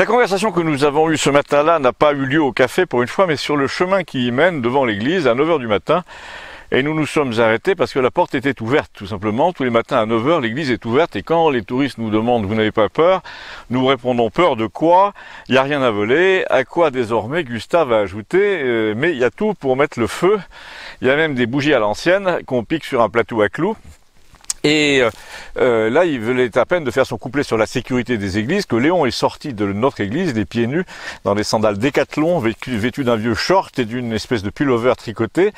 La conversation que nous avons eue ce matin-là n'a pas eu lieu au café pour une fois, mais sur le chemin qui y mène devant l'église à 9h du matin. Et nous nous sommes arrêtés parce que la porte était ouverte, tout simplement. Tous les matins à 9h, l'église est ouverte. Et quand les touristes nous demandent, vous n'avez pas peur Nous répondons, peur de quoi Il n'y a rien à voler. À quoi désormais Gustave a ajouté, euh, mais il y a tout pour mettre le feu. Il y a même des bougies à l'ancienne qu'on pique sur un plateau à clous. Et euh, euh, là, il venait à peine de faire son couplet sur la sécurité des églises que Léon est sorti de notre église, des pieds nus, dans des sandales décathlon, vêtu, d'un vieux short et d'une espèce de pullover tricoté.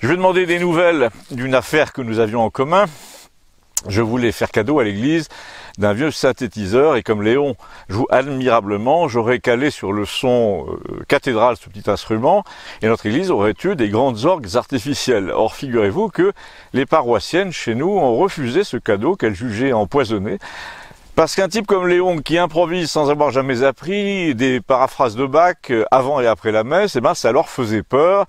Je vais demander des nouvelles d'une affaire que nous avions en commun. Je voulais faire cadeau à l'église d'un vieux synthétiseur et comme Léon joue admirablement, j'aurais calé sur le son euh, cathédral ce petit instrument et notre église aurait eu des grandes orgues artificielles. Or, figurez-vous que les paroissiennes chez nous ont refusé ce cadeau qu'elles jugeaient empoisonné. Parce qu'un type comme Léon qui improvise sans avoir jamais appris des paraphrases de Bach euh, avant et après la messe, eh ben ça leur faisait peur.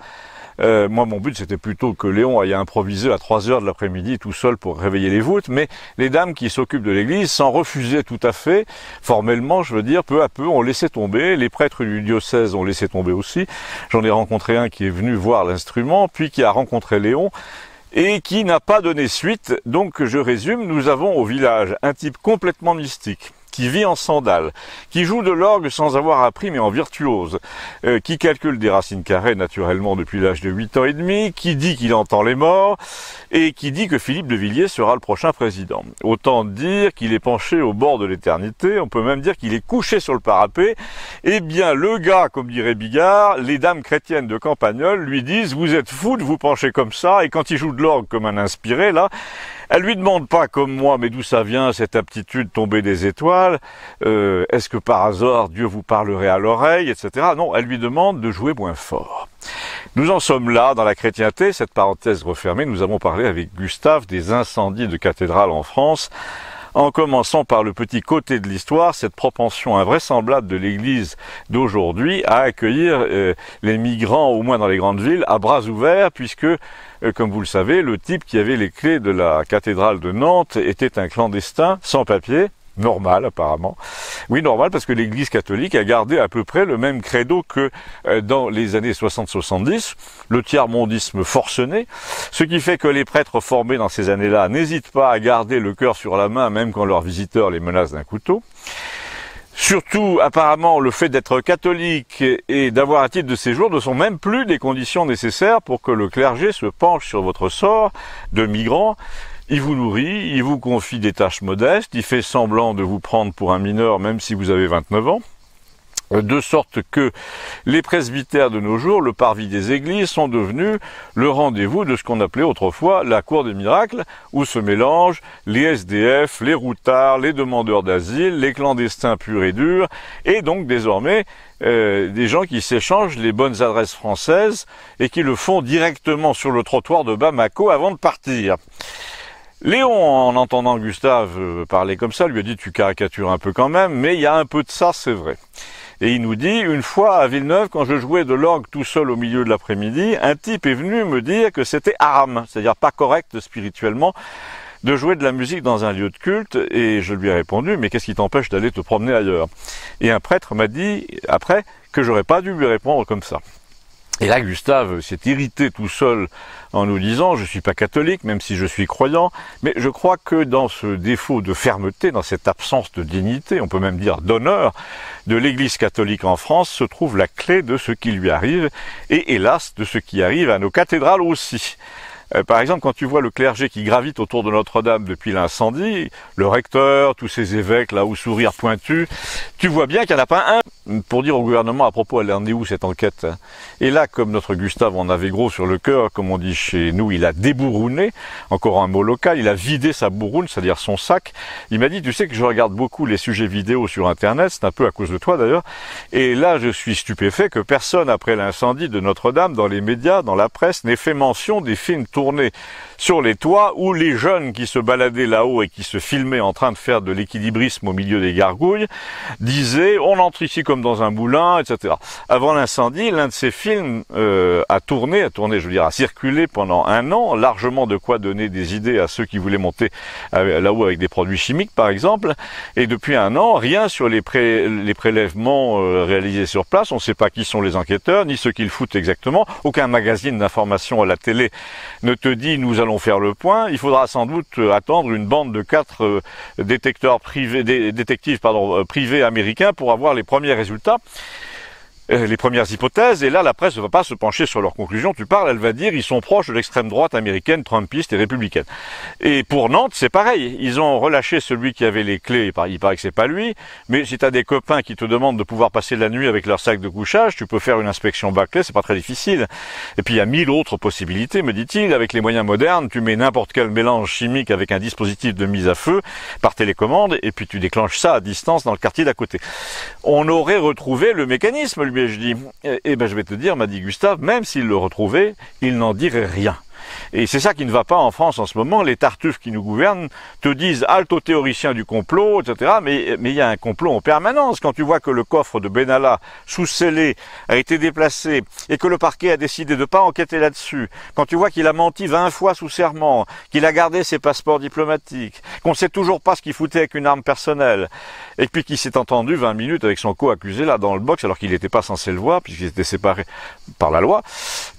Euh, moi, mon but, c'était plutôt que Léon aille improviser à 3 heures de l'après-midi tout seul pour réveiller les voûtes, mais les dames qui s'occupent de l'église, s'en refusaient tout à fait, formellement, je veux dire, peu à peu, on laissait tomber. Les prêtres du diocèse ont laissé tomber aussi. J'en ai rencontré un qui est venu voir l'instrument, puis qui a rencontré Léon et qui n'a pas donné suite. Donc je résume, nous avons au village un type complètement mystique, qui vit en sandales, qui joue de l'orgue sans avoir appris mais en virtuose, euh, qui calcule des racines carrées naturellement depuis l'âge de 8 ans et demi, qui dit qu'il entend les morts et qui dit que Philippe de Villiers sera le prochain président. Autant dire qu'il est penché au bord de l'éternité, on peut même dire qu'il est couché sur le parapet. Eh bien, le gars, comme dirait Bigard, les dames chrétiennes de Campagnol lui disent « Vous êtes fou de vous pencher comme ça » et quand il joue de l'orgue comme un inspiré, là, elle lui demande pas comme moi, mais d'où ça vient cette aptitude tomber des étoiles euh, Est-ce que par hasard Dieu vous parlerait à l'oreille, etc. Non, elle lui demande de jouer moins fort. Nous en sommes là dans la chrétienté, cette parenthèse refermée, nous avons parlé avec Gustave des incendies de cathédrales en France en commençant par le petit côté de l'histoire, cette propension invraisemblable de l'Église d'aujourd'hui à accueillir euh, les migrants, au moins dans les grandes villes, à bras ouverts, puisque, euh, comme vous le savez, le type qui avait les clés de la cathédrale de Nantes était un clandestin sans papier, normal apparemment. Oui, normal parce que l'Église catholique a gardé à peu près le même credo que euh, dans les années 60-70, le tiers-mondisme forcené, ce qui fait que les prêtres formés dans ces années-là n'hésitent pas à garder le cœur sur la main même quand leurs visiteurs les menacent d'un couteau. Surtout, apparemment, le fait d'être catholique et d'avoir un titre de séjour ne sont même plus des conditions nécessaires pour que le clergé se penche sur votre sort de migrant il vous nourrit, il vous confie des tâches modestes, il fait semblant de vous prendre pour un mineur même si vous avez 29 ans. De sorte que les presbytères de nos jours, le parvis des églises, sont devenus le rendez-vous de ce qu'on appelait autrefois la cour des miracles, où se mélangent les SDF, les routards, les demandeurs d'asile, les clandestins purs et durs, et donc désormais euh, des gens qui s'échangent les bonnes adresses françaises et qui le font directement sur le trottoir de Bamako avant de partir. Léon, en entendant Gustave euh, parler comme ça, lui a dit tu caricatures un peu quand même, mais il y a un peu de ça, c'est vrai. Et il nous dit, une fois à Villeneuve, quand je jouais de l'orgue tout seul au milieu de l'après-midi, un type est venu me dire que c'était arme c'est-à-dire pas correct spirituellement, de jouer de la musique dans un lieu de culte, et je lui ai répondu, mais qu'est-ce qui t'empêche d'aller te promener ailleurs Et un prêtre m'a dit, après, que j'aurais pas dû lui répondre comme ça. Et là, Gustave s'est irrité tout seul en nous disant, je ne suis pas catholique, même si je suis croyant, mais je crois que dans ce défaut de fermeté, dans cette absence de dignité, on peut même dire d'honneur, de l'Église catholique en France se trouve la clé de ce qui lui arrive, et hélas de ce qui arrive à nos cathédrales aussi. Euh, par exemple, quand tu vois le clergé qui gravite autour de Notre-Dame depuis l'incendie, le recteur, tous ces évêques là au sourire pointu, tu vois bien qu'il n'y en a pas un pour dire au gouvernement à propos, elle en est où cette enquête hein. Et là, comme notre Gustave en avait gros sur le cœur, comme on dit chez nous, il a débourrouné, encore un mot local, il a vidé sa bourroune, c'est-à-dire son sac. Il m'a dit, tu sais que je regarde beaucoup les sujets vidéo sur Internet, c'est un peu à cause de toi d'ailleurs, et là je suis stupéfait que personne après l'incendie de Notre-Dame, dans les médias, dans la presse, n'ait fait mention des films sur les toits où les jeunes qui se baladaient là-haut et qui se filmaient en train de faire de l'équilibrisme au milieu des gargouilles disaient on entre ici comme dans un moulin, etc. Avant l'incendie, l'un de ces films euh, a tourné, a tourné, je veux dire, a circulé pendant un an, largement de quoi donner des idées à ceux qui voulaient monter là-haut avec des produits chimiques, par exemple. Et depuis un an, rien sur les, les prélèvements euh, réalisés sur place. On ne sait pas qui sont les enquêteurs, ni ce qu'ils foutent exactement. Aucun magazine d'information à la télé ne te dit nous allons faire le point, il faudra sans doute euh, attendre une bande de quatre euh, détecteurs privés, détectives pardon, euh, privés américains pour avoir les premiers résultats. Euh, les premières hypothèses, et là la presse ne va pas se pencher sur leurs conclusions, tu parles, elle va dire ils sont proches de l'extrême droite américaine, trumpiste et républicaine. Et pour Nantes, c'est pareil, ils ont relâché celui qui avait les clés, il paraît que c'est pas lui, mais si t'as des copains qui te demandent de pouvoir passer la nuit avec leur sac de couchage, tu peux faire une inspection bâclée, c'est pas très difficile. Et puis il y a mille autres possibilités, me dit-il, avec les moyens modernes, tu mets n'importe quel mélange chimique avec un dispositif de mise à feu par télécommande, et puis tu déclenches ça à distance dans le quartier d'à côté. On aurait retrouvé le mécanisme, lui et je dis, Eh, eh bien, je vais te dire, m'a dit Gustave, même s'il le retrouvait, il n'en dirait rien. Et c'est ça qui ne va pas en France en ce moment. Les tartuffes qui nous gouvernent te disent halte aux théoriciens du complot, etc. Mais mais il y a un complot en permanence. Quand tu vois que le coffre de Benalla sous scellé a été déplacé et que le parquet a décidé de ne pas enquêter là-dessus, quand tu vois qu'il a menti 20 fois sous serment, qu'il a gardé ses passeports diplomatiques, qu'on ne sait toujours pas ce qu'il foutait avec une arme personnelle, et puis qu'il s'est entendu 20 minutes avec son co-accusé là dans le box alors qu'il n'était pas censé le voir puisqu'il était séparés par la loi,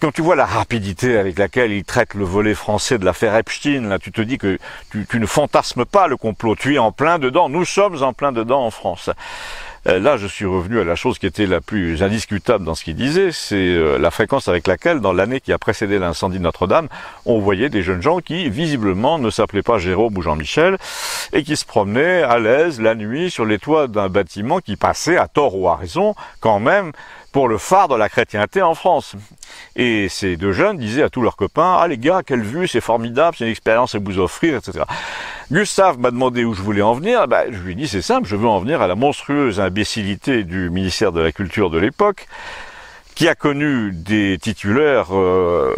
quand tu vois la rapidité avec laquelle il traite le volet français de l'affaire Epstein, là, tu te dis que tu, ne fantasmes pas le complot, tu es en plein dedans, nous sommes en plein dedans en France. Euh, là, je suis revenu à la chose qui était la plus indiscutable dans ce qu'il disait, c'est euh, la fréquence avec laquelle, dans l'année qui a précédé l'incendie de Notre-Dame, on voyait des jeunes gens qui, visiblement, ne s'appelaient pas Jérôme ou Jean-Michel, et qui se promenaient à l'aise la nuit sur les toits d'un bâtiment qui passait, à tort ou à raison, quand même, pour le phare de la chrétienté en France. Et ces deux jeunes disaient à tous leurs copains, ah les gars, quelle vue, c'est formidable, c'est une expérience à vous offrir, etc. Gustave m'a demandé où je voulais en venir, bah, je lui ai dit c'est simple, je veux en venir à la monstrueuse imbécilité du ministère de la Culture de l'époque, qui a connu des titulaires euh,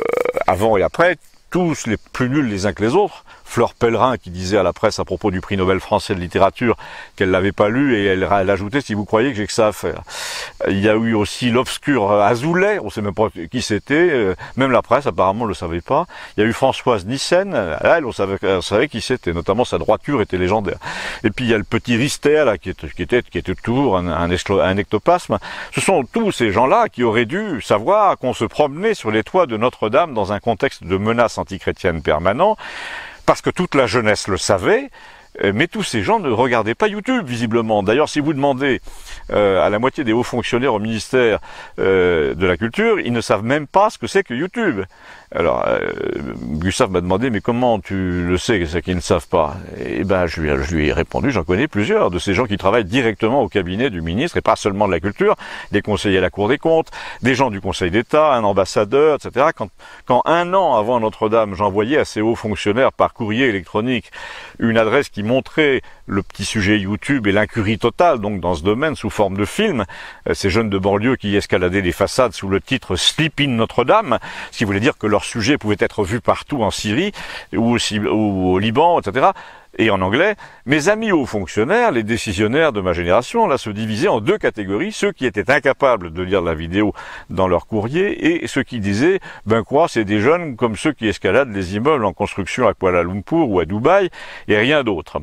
avant et après, tous les plus nuls les uns que les autres, Fleur Pellerin qui disait à la presse à propos du prix Nobel français de littérature qu'elle l'avait pas lu et elle, ajoutait si vous croyez que j'ai que ça à faire. Euh, il y a eu aussi l'obscur euh, Azoulay, on sait même pas qui c'était, euh, même la presse apparemment ne le savait pas. Il y a eu Françoise Nissen, elle on savait, savait qui c'était, notamment sa droiture était légendaire. Et puis il y a le petit Rister qui, était qui était qui était toujours un, un, Ce sont tous ces gens-là qui auraient dû savoir qu'on se promenait sur les toits de Notre-Dame dans un contexte de menace antichrétienne permanent parce que toute la jeunesse le savait, euh, mais tous ces gens ne regardaient pas YouTube, visiblement. D'ailleurs, si vous demandez euh, à la moitié des hauts fonctionnaires au ministère euh, de la Culture, ils ne savent même pas ce que c'est que YouTube. Alors, euh, Gustave m'a demandé, mais comment tu le sais, c'est qu'ils ne savent pas Eh ben, je lui, ai répondu, j'en connais plusieurs, de ces gens qui travaillent directement au cabinet du ministre, et pas seulement de la Culture, des conseillers à la Cour des comptes, des gens du Conseil d'État, un ambassadeur, etc. Quand, quand un an avant Notre-Dame, j'envoyais à ces hauts fonctionnaires par courrier électronique une adresse qui montrer le petit sujet YouTube et l'incurie totale donc dans ce domaine sous forme de film. Euh, ces jeunes de banlieue qui escaladaient les façades sous le titre Sleep in Notre-Dame, ce qui voulait dire que leur sujet pouvait être vu partout en Syrie ou, au, Liban, etc et en anglais, mes amis hauts fonctionnaires, les décisionnaires de ma génération, là, se divisaient en deux catégories, ceux qui étaient incapables de lire la vidéo dans leur courrier et ceux qui disaient, ben quoi, c'est des jeunes comme ceux qui escaladent les immeubles en construction à Kuala Lumpur ou à Dubaï et rien d'autre.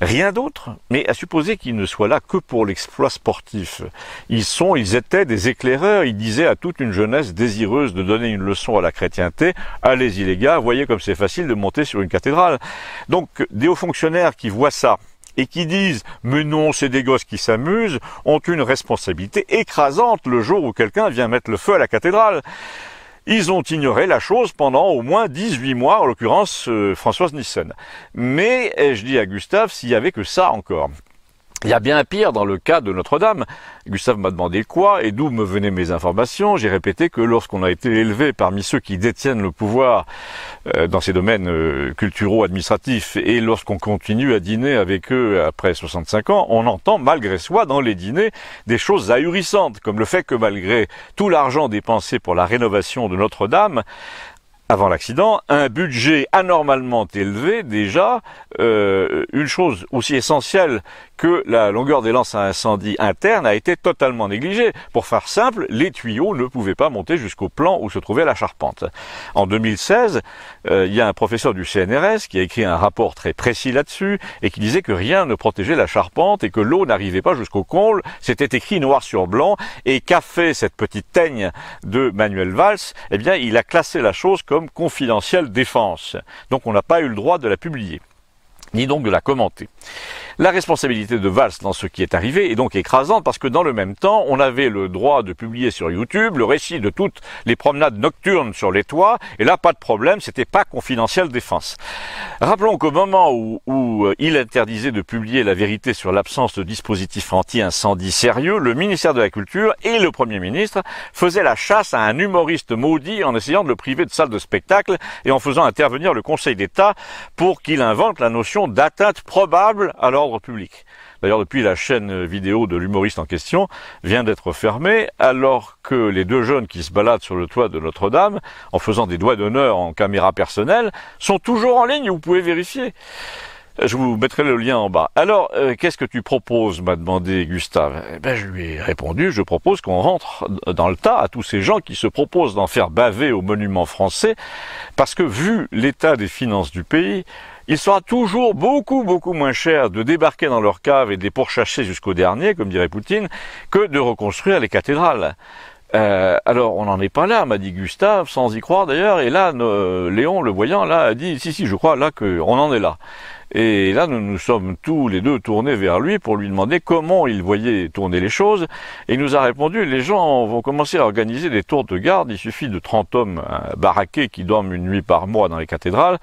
Rien d'autre, mais à supposer qu'ils ne soient là que pour l'exploit sportif. Ils sont, ils étaient des éclaireurs, ils disaient à toute une jeunesse désireuse de donner une leçon à la chrétienté, allez-y les gars, voyez comme c'est facile de monter sur une cathédrale. Donc des hauts fonctionnaires qui voient ça, et qui disent mais non c'est des gosses qui s'amusent ont une responsabilité écrasante le jour où quelqu'un vient mettre le feu à la cathédrale. Ils ont ignoré la chose pendant au moins 18 mois, en l'occurrence euh, Françoise Nissen. Mais, ai-je eh, dit à Gustave, s'il y avait que ça encore il y a bien pire dans le cas de Notre-Dame. Gustave m'a demandé quoi et d'où me venaient mes informations. J'ai répété que lorsqu'on a été élevé parmi ceux qui détiennent le pouvoir euh, dans ces domaines euh, culturaux, administratifs, et lorsqu'on continue à dîner avec eux après 65 ans, on entend malgré soi dans les dîners des choses ahurissantes, comme le fait que malgré tout l'argent dépensé pour la rénovation de Notre-Dame, avant l'accident, un budget anormalement élevé déjà, euh, une chose aussi essentielle que la longueur des lances à incendie interne a été totalement négligée. Pour faire simple, les tuyaux ne pouvaient pas monter jusqu'au plan où se trouvait la charpente. En 2016, euh, il y a un professeur du CNRS qui a écrit un rapport très précis là-dessus et qui disait que rien ne protégeait la charpente et que l'eau n'arrivait pas jusqu'au comble. C'était écrit noir sur blanc et qu'a fait cette petite teigne de Manuel Valls Eh bien, il a classé la chose comme comme confidentielle défense. Donc on n'a pas eu le droit de la publier ni donc de la commenter. La responsabilité de Valls dans ce qui est arrivé est donc écrasante parce que dans le même temps, on avait le droit de publier sur YouTube le récit de toutes les promenades nocturnes sur les toits, et là, pas de problème, c'était pas confidentiel défense. Rappelons qu'au moment où, euh, il interdisait de publier la vérité sur l'absence de dispositifs anti-incendie sérieux, le ministère de la Culture et le Premier ministre faisaient la chasse à un humoriste maudit en essayant de le priver de salle de spectacle et en faisant intervenir le Conseil d'État pour qu'il invente la notion d'atteinte probable à l'ordre public. D'ailleurs, depuis la chaîne vidéo de l'humoriste en question vient d'être fermée, alors que les deux jeunes qui se baladent sur le toit de Notre-Dame, en faisant des doigts d'honneur en caméra personnelle, sont toujours en ligne, vous pouvez vérifier. Je vous mettrai le lien en bas. Alors, euh, qu'est-ce que tu proposes m'a demandé Gustave. Eh ben, je lui ai répondu, je propose qu'on rentre dans le tas à tous ces gens qui se proposent d'en faire baver au monument français, parce que vu l'état des finances du pays, il sera toujours beaucoup, beaucoup moins cher de débarquer dans leur cave et de les pourchasser jusqu'au dernier, comme dirait Poutine, que de reconstruire les cathédrales. Euh, alors, on n'en est pas là, m'a dit Gustave, sans y croire d'ailleurs. Et là, Léon, le voyant, là, a dit, si, si, je crois là qu'on en est là. Et là, nous nous sommes tous les deux tournés vers lui pour lui demander comment il voyait tourner les choses. Et il nous a répondu, les gens vont commencer à organiser des tours de garde, il suffit de 30 hommes euh, baraqués qui dorment une nuit par mois dans les cathédrales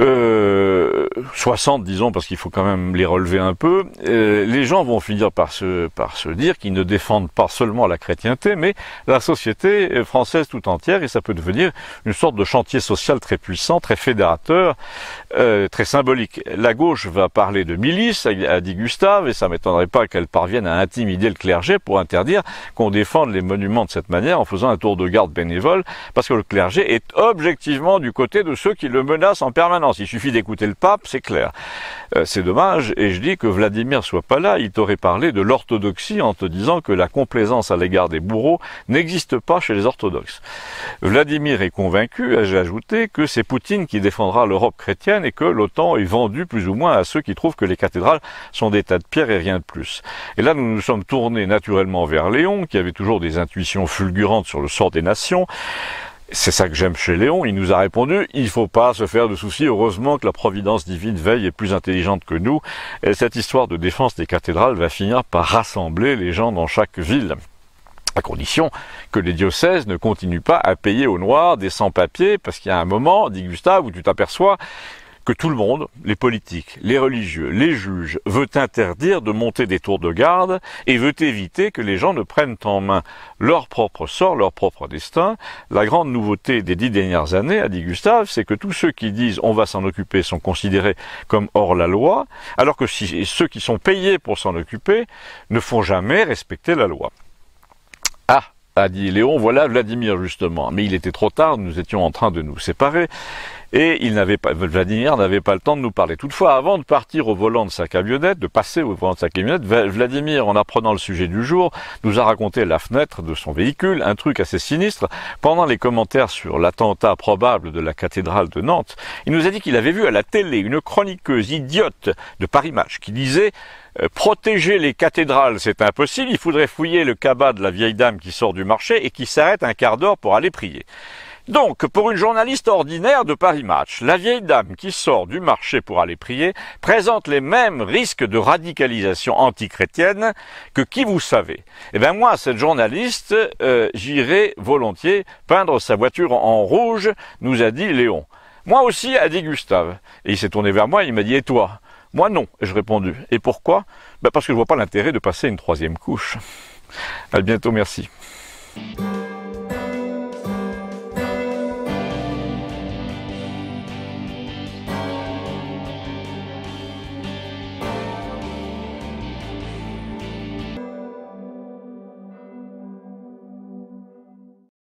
euh, 60 disons, parce qu'il faut quand même les relever un peu, euh, les gens vont finir par se, par se dire qu'ils ne défendent pas seulement la chrétienté, mais la société française tout entière, et ça peut devenir une sorte de chantier social très puissant, très fédérateur, euh, très symbolique. La gauche va parler de milice, a dit Gustave, et ça m'étonnerait pas qu'elle parvienne à intimider le clergé pour interdire qu'on défende les monuments de cette manière en faisant un tour de garde bénévole, parce que le clergé est objectivement du côté de ceux qui le menacent en permanence. Il suffit d'écouter le pape, c'est clair. Euh, c'est dommage, et je dis que Vladimir soit pas là, il t'aurait parlé de l'orthodoxie en te disant que la complaisance à l'égard des bourreaux n'existe pas chez les orthodoxes. Vladimir est convaincu, j'ai ajouté, que c'est Poutine qui défendra l'Europe chrétienne et que l'OTAN est vendu plus ou moins à ceux qui trouvent que les cathédrales sont des tas de pierres et rien de plus. Et là, nous nous sommes tournés naturellement vers Léon, qui avait toujours des intuitions fulgurantes sur le sort des nations. C'est ça que j'aime chez Léon, il nous a répondu, il faut pas se faire de soucis, heureusement que la providence divine veille est plus intelligente que nous, et cette histoire de défense des cathédrales va finir par rassembler les gens dans chaque ville à condition que les diocèses ne continuent pas à payer au noir des sans-papiers, parce qu'il y a un moment, dit Gustave, où tu t'aperçois que tout le monde, les politiques, les religieux, les juges, veut interdire de monter des tours de garde et veut éviter que les gens ne prennent en main leur propre sort, leur propre destin. La grande nouveauté des dix dernières années, a dit Gustave, c'est que tous ceux qui disent on va s'en occuper sont considérés comme hors la loi, alors que ceux qui sont payés pour s'en occuper ne font jamais respecter la loi. Ah, a dit Léon, voilà Vladimir justement. Mais il était trop tard, nous étions en train de nous séparer. Et il n'avait pas, Vladimir n'avait pas le temps de nous parler. Toutefois, avant de partir au volant de sa camionnette, de passer au volant de sa camionnette, Vladimir, en apprenant le sujet du jour, nous a raconté la fenêtre de son véhicule, un truc assez sinistre. Pendant les commentaires sur l'attentat probable de la cathédrale de Nantes, il nous a dit qu'il avait vu à la télé une chroniqueuse idiote de Paris Match qui disait euh, protéger les cathédrales, c'est impossible, il faudrait fouiller le cabas de la vieille dame qui sort du marché et qui s'arrête un quart d'heure pour aller prier. Donc, pour une journaliste ordinaire de Paris Match, la vieille dame qui sort du marché pour aller prier présente les mêmes risques de radicalisation antichrétienne que qui vous savez. Eh bien moi, cette journaliste, euh, j'irai volontiers peindre sa voiture en rouge, nous a dit Léon. Moi aussi, a dit Gustave. Et il s'est tourné vers moi, et il m'a dit Et toi Moi non, j'ai je répondu. Et pourquoi ben, Parce que je ne vois pas l'intérêt de passer une troisième couche. À bientôt, merci.